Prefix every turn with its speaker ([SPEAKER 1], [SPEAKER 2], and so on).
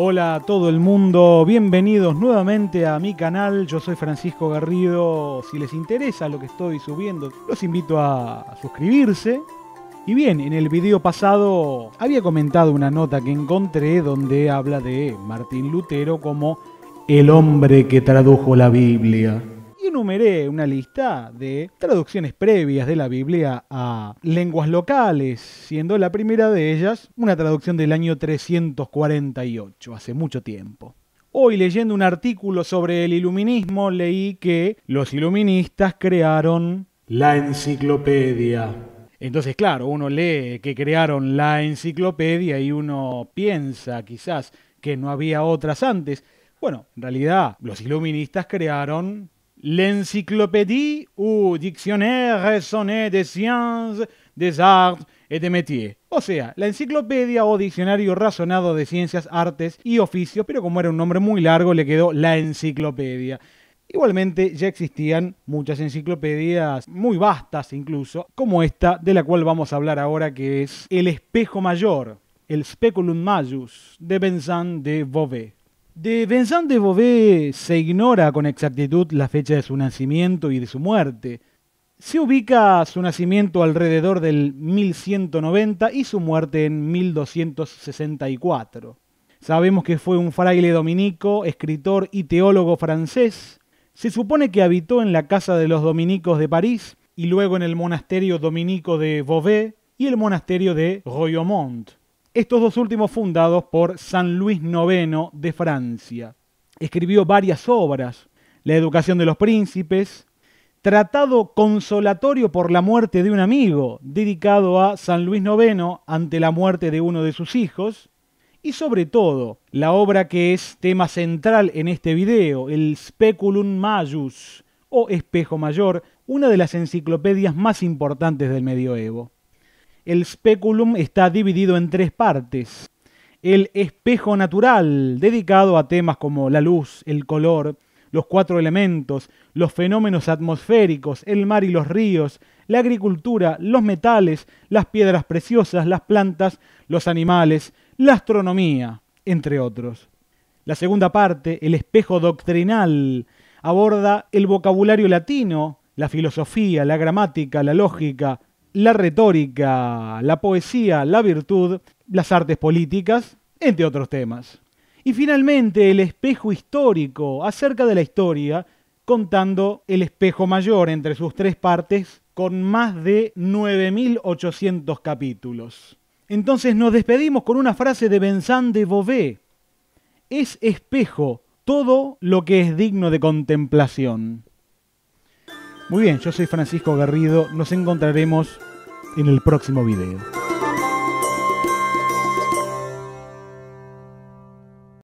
[SPEAKER 1] Hola a todo el mundo, bienvenidos nuevamente a mi canal, yo soy Francisco Garrido, si les interesa lo que estoy subiendo, los invito a suscribirse. Y bien, en el video pasado había comentado una nota que encontré donde habla de Martín Lutero como el hombre que tradujo la Biblia enumeré una lista de traducciones previas de la Biblia a lenguas locales, siendo la primera de ellas una traducción del año 348, hace mucho tiempo. Hoy leyendo un artículo sobre el iluminismo leí que los iluministas crearon la enciclopedia. Entonces, claro, uno lee que crearon la enciclopedia y uno piensa quizás que no había otras antes. Bueno, en realidad los iluministas crearon l'encyclopédie ou dictionnaire raisonné des sciences, des arts et des métiers. O sea, la enciclopedia o diccionario razonado de ciencias, artes y oficios, pero como era un nombre muy largo le quedó la enciclopedia. Igualmente ya existían muchas enciclopedias, muy vastas incluso, como esta de la cual vamos a hablar ahora, que es El espejo mayor, el Speculum Majus, de Vincent de Beauvais. De Vincent de Beauvais se ignora con exactitud la fecha de su nacimiento y de su muerte. Se ubica su nacimiento alrededor del 1190 y su muerte en 1264. Sabemos que fue un fraile dominico, escritor y teólogo francés. Se supone que habitó en la casa de los dominicos de París y luego en el monasterio dominico de Beauvais y el monasterio de Royaumont estos dos últimos fundados por San Luis IX de Francia. Escribió varias obras, La educación de los príncipes, Tratado consolatorio por la muerte de un amigo, dedicado a San Luis IX ante la muerte de uno de sus hijos, y sobre todo la obra que es tema central en este video, el Speculum Majus o Espejo Mayor, una de las enciclopedias más importantes del medioevo. El speculum está dividido en tres partes. El espejo natural, dedicado a temas como la luz, el color, los cuatro elementos, los fenómenos atmosféricos, el mar y los ríos, la agricultura, los metales, las piedras preciosas, las plantas, los animales, la astronomía, entre otros. La segunda parte, el espejo doctrinal, aborda el vocabulario latino, la filosofía, la gramática, la lógica, la retórica, la poesía, la virtud, las artes políticas, entre otros temas. Y finalmente el espejo histórico acerca de la historia, contando el espejo mayor entre sus tres partes con más de 9.800 capítulos. Entonces nos despedimos con una frase de Benzan de Beauvais. Es espejo todo lo que es digno de contemplación. Muy bien, yo soy Francisco Garrido, nos encontraremos en el próximo video.